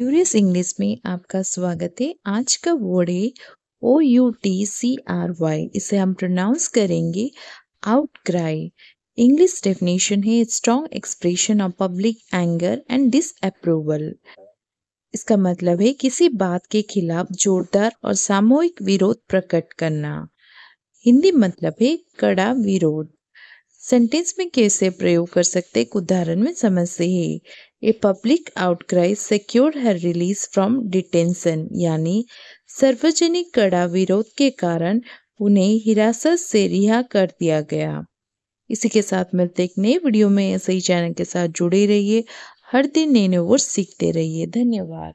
curious English में आपका स्वागत है आज का वर्ड है O U T C R Y इसे हम प्रोनाउंस करेंगे आउट क्राई इंग्लिश डेफिनेशन है strong expression of public anger and disapproval इसका मतलब है किसी बात के खिलाफ जोरदार और सामूहिक विरोध प्रकट करना हिंदी मतलब है कड़ा विरोध सेंटेंस में कैसे प्रयोग कर सकते उदाहरण में समझते हैं a public outcry secure her release from detention यानी सार्वजनिक कड़ा विरोध के कारण उन्हें हिरासत से रिहा कर दिया गया इसी के साथ मिलते एक नए वीडियो में ऐसे ही चैनल के साथ जुड़े रहिए हर दिन नए नए वो सीखते रहिए धन्यवाद